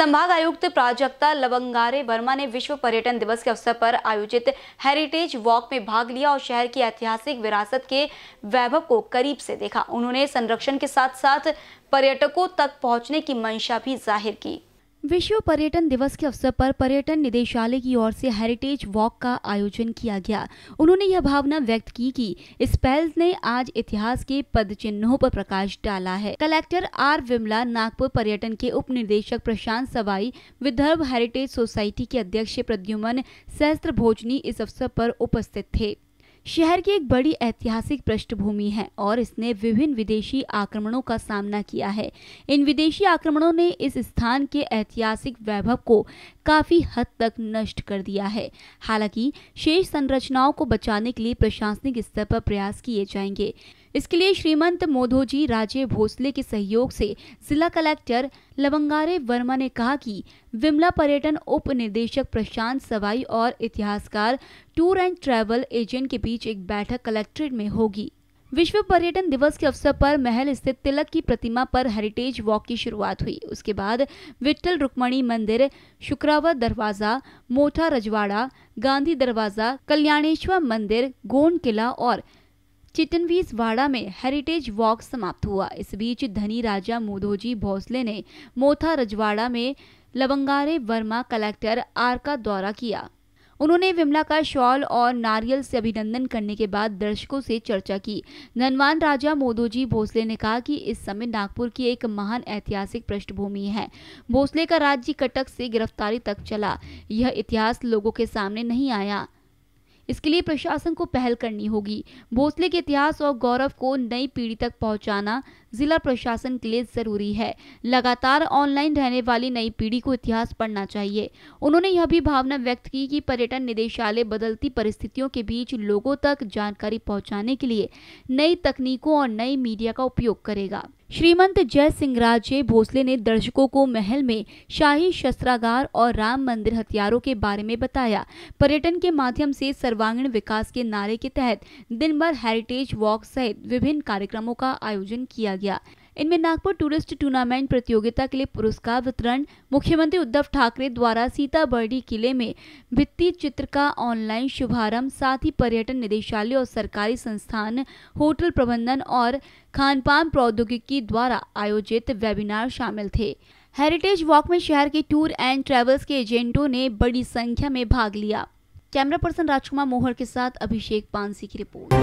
संभाग आयुक्त प्राजक्ता लवंगारे वर्मा ने विश्व पर्यटन दिवस के अवसर पर आयोजित हेरिटेज वॉक में भाग लिया और शहर की ऐतिहासिक विरासत के वैभव को करीब से देखा उन्होंने संरक्षण के साथ साथ पर्यटकों तक पहुंचने की मंशा भी जाहिर की विश्व पर्यटन दिवस के अवसर पर पर्यटन निदेशालय की ओर से हेरिटेज वॉक का आयोजन किया गया उन्होंने यह भावना व्यक्त की कि इस पहल ने आज इतिहास के पद चिन्हों पर प्रकाश डाला है कलेक्टर आर विमला नागपुर पर्यटन के उप निदेशक प्रशांत सवाई विदर्भ हेरिटेज सोसाइटी के अध्यक्ष प्रद्युमन सहस्त्र भोजनी इस अवसर पर उपस्थित थे शहर की एक बड़ी ऐतिहासिक पृष्ठभूमि है और इसने विभिन्न विदेशी आक्रमणों का सामना किया है इन विदेशी आक्रमणों ने इस स्थान के ऐतिहासिक वैभव को काफी हद तक नष्ट कर दिया है हालांकि शेष संरचनाओं को बचाने के लिए प्रशासनिक स्तर पर प्रयास किए जाएंगे इसके लिए श्रीमंत मोधोजी राजे भोसले के सहयोग से जिला कलेक्टर लवंगारे वर्मा ने कहा कि विमला पर्यटन उप निदेशक प्रशांत सवाई और इतिहासकार टूर एंड ट्रैवल एजेंट के बीच एक बैठक कलेक्ट्रेट में होगी विश्व पर्यटन दिवस के अवसर पर महल स्थित तिलक की प्रतिमा पर हेरिटेज वॉक की शुरुआत हुई उसके बाद विट्ठल रुक्मणी मंदिर शुक्रावर दरवाज़ा मोठा रजवाड़ा गांधी दरवाज़ा कल्याणेश्वर मंदिर गोंड किला और चिटनवीस वाड़ा में हेरिटेज वॉक समाप्त हुआ इस बीच धनी राजा मोदोजी भोसले ने मोथा रजवाड़ा में लवंगारे वर्मा कलेक्टर आर का दौरा किया उन्होंने विमला का शॉल और नारियल से अभिनंदन करने के बाद दर्शकों से चर्चा की धनवान राजा मोदोजी भोसले ने कहा कि इस समय नागपुर की एक महान ऐतिहासिक पृष्ठभूमि है भोसले का राज्य कटक से गिरफ्तारी तक चला यह इतिहास लोगों के सामने नहीं आया इसके लिए प्रशासन को पहल करनी होगी भोसले के इतिहास और गौरव को नई पीढ़ी तक पहुंचाना जिला प्रशासन के लिए जरूरी है लगातार ऑनलाइन रहने वाली नई पीढ़ी को इतिहास पढ़ना चाहिए उन्होंने यह भी भावना व्यक्त की कि पर्यटन निदेशालय बदलती परिस्थितियों के बीच लोगों तक जानकारी पहुंचाने के लिए नई तकनीकों और नई मीडिया का उपयोग करेगा श्रीमंत जय सिंह राजे भोसले ने दर्शकों को महल में शाही शस्त्रागार और राम मंदिर हथियारों के बारे में बताया पर्यटन के माध्यम से सर्वांगीण विकास के नारे के तहत दिन भर हेरिटेज वॉक सहित विभिन्न कार्यक्रमों का आयोजन किया गया इनमें नागपुर टूरिस्ट टूर्नामेंट प्रतियोगिता के लिए पुरस्कार वितरण मुख्यमंत्री उद्धव ठाकरे द्वारा सीताबर्डी किले में वित्तीय चित्र का ऑनलाइन शुभारंभ साथ ही पर्यटन निदेशालय और सरकारी संस्थान होटल प्रबंधन और खानपान प्रौद्योगिकी द्वारा आयोजित वेबिनार शामिल थे हेरिटेज वॉक में शहर के टूर एंड ट्रेवल्स के एजेंटों ने बड़ी संख्या में भाग लिया कैमरा पर्सन राजकुमार मोहर के साथ अभिषेक पानसी की रिपोर्ट